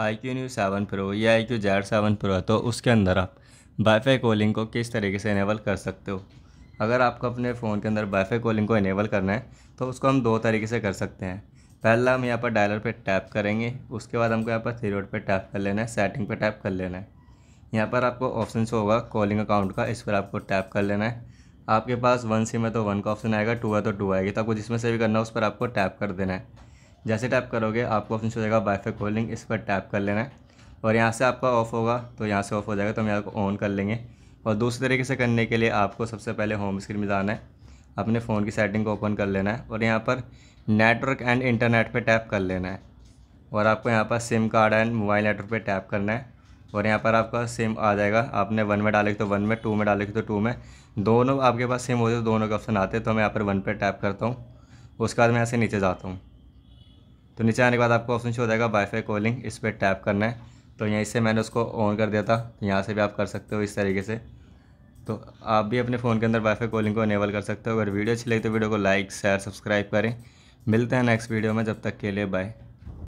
आई iQOO new seven pro या iQOO Z seven pro है तो उसके अंदर आप वाईफाई कॉलिंग को किस तरीके से इनेबल कर सकते हो अगर आपको अपने फ़ोन के अंदर वाईफाई कॉलिंग को इनेबल करना है तो उसको हम दो तरीके से कर सकते हैं पहला हम यहाँ पर डायलर पे टैप करेंगे उसके बाद हमको यहाँ पर थ्री रोड पर टैप कर लेना है सेटिंग पर टैप कर लेना है यहाँ पर आपको ऑप्शन होगा कॉलिंग अकाउंट का इस पर आपको टैप कर लेना है आपके पास वन सिम है तो वन का ऑप्शन आएगा टू है तो टू आएगी तो आपको जिसमें से भी करना है उस पर आपको टैप कर देना है जैसे टैप करोगे आपको ऑप्शन हो जाएगा वाईफाई कॉलिंग इस पर टैप कर लेना है और यहाँ से आपका ऑफ़ होगा तो यहाँ से ऑफ़ हो जाएगा तो हम यहाँ को ऑन कर लेंगे और दूसरे तरीके से करने के लिए आपको सबसे पहले होम स्क्रीन में जाना है अपने फ़ोन की सेटिंग को ओपन कर लेना है और यहाँ पर नेटवर्क एंड इंटरनेट पे टैप कर लेना है और आपको यहाँ पर SIM card and mobile network पे टैप करना है और यहाँ पर आपका सिम आ जाएगा आपने वन में डाले तो वन में टू में डाले तो टू में दोनों आपके पास सिम होते तो दोनों के ऑप्शन आते हैं तो मैं यहाँ पर वन पर टैप करता हूँ उसके बाद मैं यहाँ से नीचे जाता हूँ तो नीचे आने के बाद आपको ऑप्शन शो हो जाएगा वाईफाई कॉलिंग इस पर टैप करना है तो यहीं से मैंने उसको ऑन कर दिया था तो यहाँ से भी आप कर सकते हो इस तरीके से तो आप भी अपने फ़ोन के अंदर वाईफाई कॉलिंग को इनेबल कर सकते हो अगर वीडियो अच्छी लगी तो वीडियो को लाइक शेयर सब्सक्राइब करें मिलते हैं नेक्स्ट वीडियो में जब तक के लिए बाय